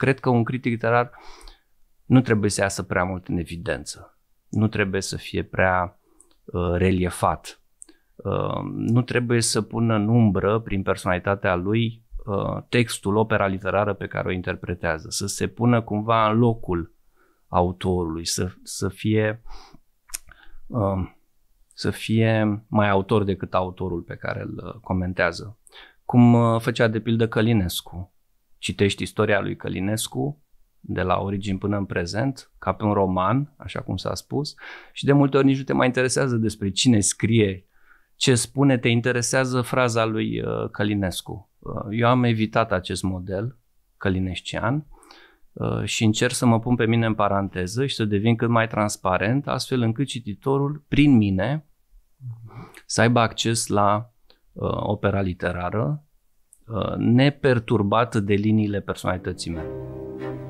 cred că un critic literar nu trebuie să iasă prea mult în evidență, nu trebuie să fie prea uh, reliefat, uh, nu trebuie să pună în umbră prin personalitatea lui uh, textul, opera literară pe care o interpretează, să se pună cumva în locul autorului, să, să fie uh, să fie mai autor decât autorul pe care îl uh, comentează. Cum uh, făcea de pildă Călinescu, citești istoria lui Călinescu de la origini până în prezent, ca pe un roman, așa cum s-a spus, și de multe ori nici nu te mai interesează despre cine scrie, ce spune, te interesează fraza lui uh, Călinescu. Uh, eu am evitat acest model călinescian uh, și încerc să mă pun pe mine în paranteză și să devin cât mai transparent, astfel încât cititorul, prin mine, să aibă acces la opera literară, Uh, neperturbat de liniile personalității mele.